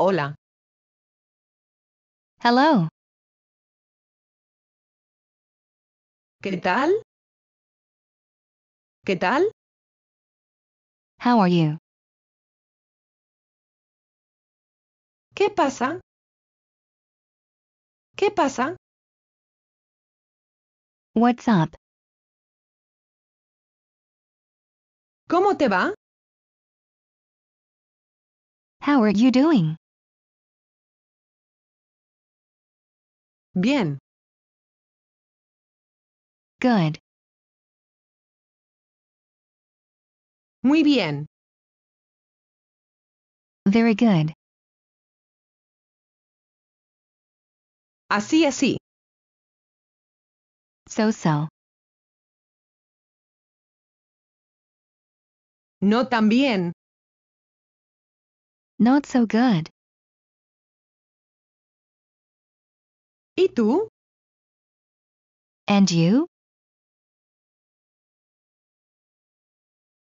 Hola. Hello. ¿Qué tal? ¿Qué tal? How are you? ¿Qué pasa? ¿Qué pasa? What's up? ¿Cómo te va? How are you doing? Bien. Good. Muy bien. Very good. Así así. So so. No tan bien. Not so good. ¿Y tú? And you?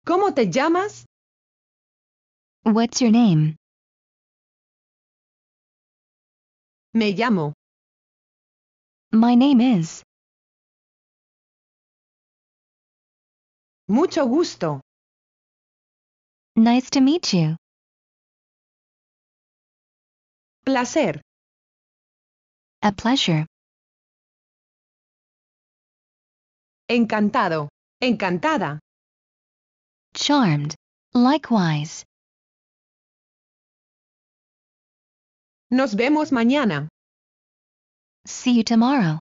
¿Cómo te llamas? What's your name? Me llamo. My name is. Mucho gusto. Nice to meet you. Placer. A pleasure. Encantado. Encantada. Charmed. Likewise. Nos vemos mañana. See you tomorrow.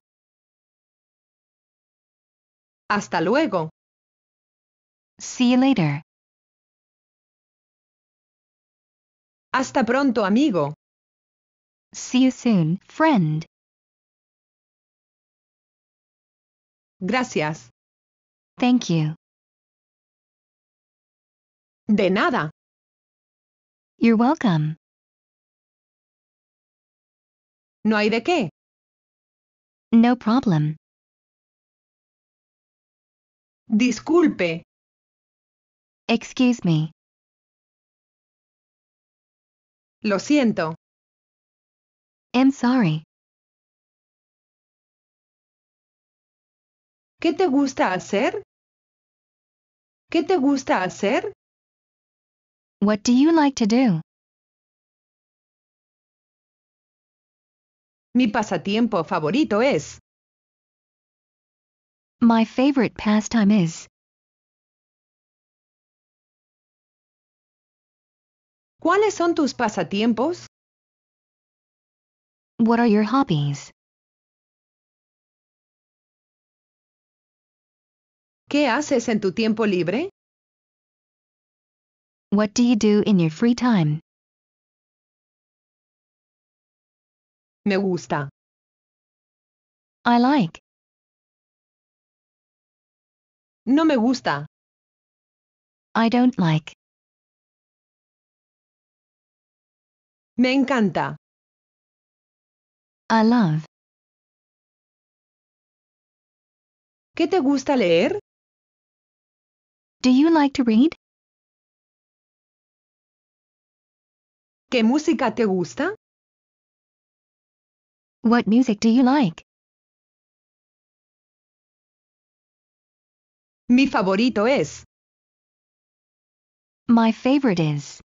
Hasta luego. See you later. Hasta pronto, amigo. See you soon, friend. Gracias. Thank you. De nada. You're welcome. No hay de qué. No problem. Disculpe. Excuse me. Lo siento. I'm sorry. ¿Qué te gusta hacer? ¿Qué te gusta hacer? What do you like to do? Mi pasatiempo favorito es. My favorite pastime is. ¿Cuáles son tus pasatiempos? What are your hobbies? ¿Qué haces en tu tiempo libre? What do you do in your free time? Me gusta. I like. No me gusta. I don't like. Me encanta. I love. ¿Qué te gusta leer? Do you like to read? ¿Qué música te gusta? What music do you like? Mi favorito es. My favorite is.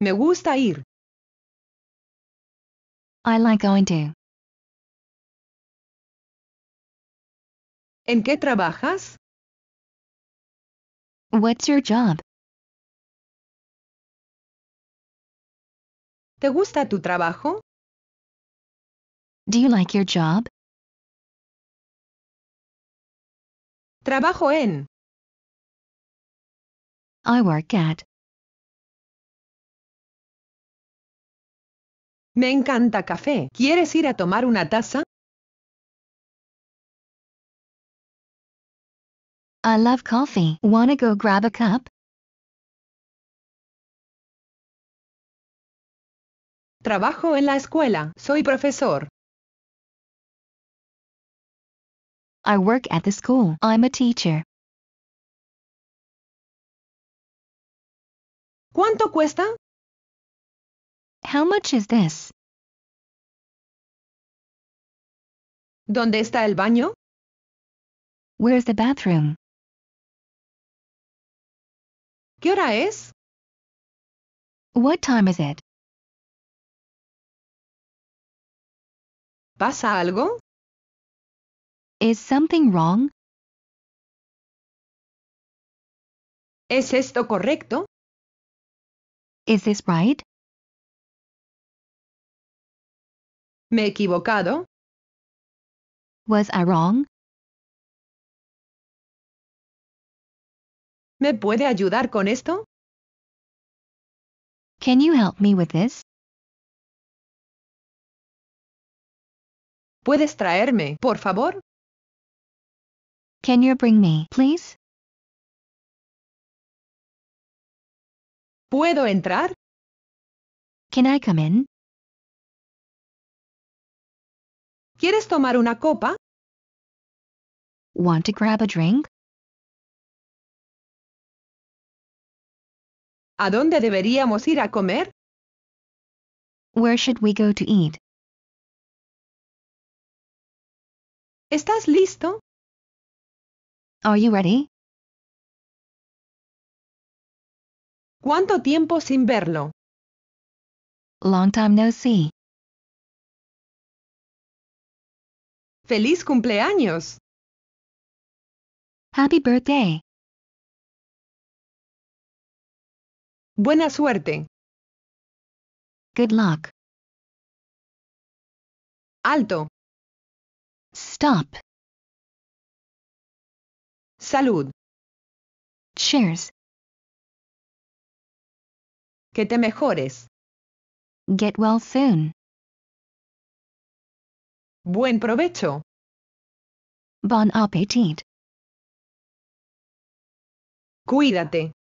Me gusta ir. I like going to. ¿En qué trabajas? What's your job? ¿Te gusta tu trabajo? Do you like your job? Trabajo en. I work at. Me encanta café. ¿Quieres ir a tomar una taza? I love coffee. Wanna go grab a cup? Trabajo en la escuela. Soy profesor. I work at the school. I'm a teacher. ¿Cuánto cuesta? How much is this? ¿Dónde está el baño? Where's the bathroom? ¿Qué hora es? What time is it? ¿Pasa algo? Is something wrong? ¿Es esto correcto? Is this right? ¿Me he equivocado? Was I wrong? ¿Me puede ayudar con esto? Can you help me with this? ¿Puedes traerme, por favor? Can you bring me, please? ¿Puedo entrar? Can I come in? ¿Quieres tomar una copa? Want to grab a drink? ¿A dónde deberíamos ir a comer? Where should we go to eat? ¿Estás listo? Are you ready? ¿Cuánto tiempo sin verlo? Long time no see. ¡Feliz cumpleaños! Happy birthday! Buena suerte. Good luck. Alto. Stop. Salud. Cheers. Que te mejores. Get well soon. Buen provecho. Bon appétit. Cuídate.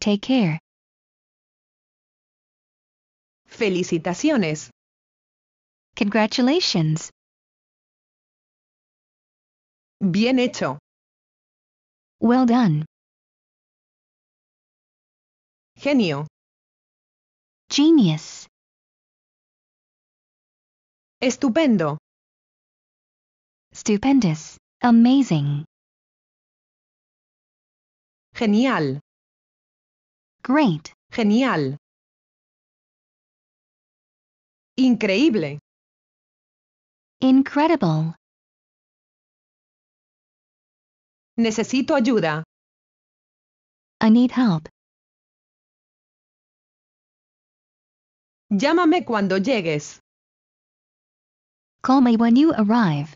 Take care. Felicitaciones. Congratulations. Bien hecho. Well done. Genio. Genius. Estupendo. Stupendous. Amazing. Genial. Great. Genial. Increíble. Incredible. Necesito ayuda. I need help. Llámame cuando llegues. Call me when you arrive.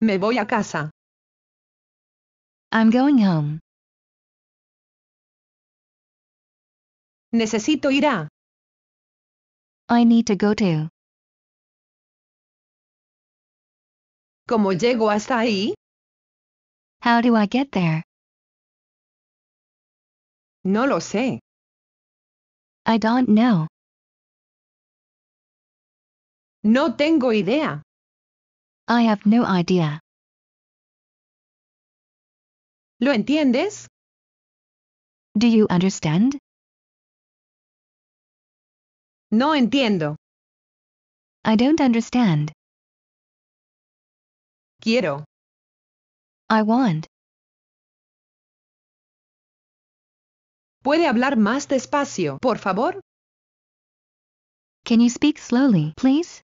Me voy a casa. I'm going home. Necesito ir a. I need to go to. ¿Cómo llego hasta ahí? How do I get there? No lo sé. I don't know. No tengo idea. I have no idea. ¿Lo entiendes? Do you understand? No entiendo. I don't understand. Quiero. I want. ¿Puede hablar más despacio, por favor? Can you speak slowly, please?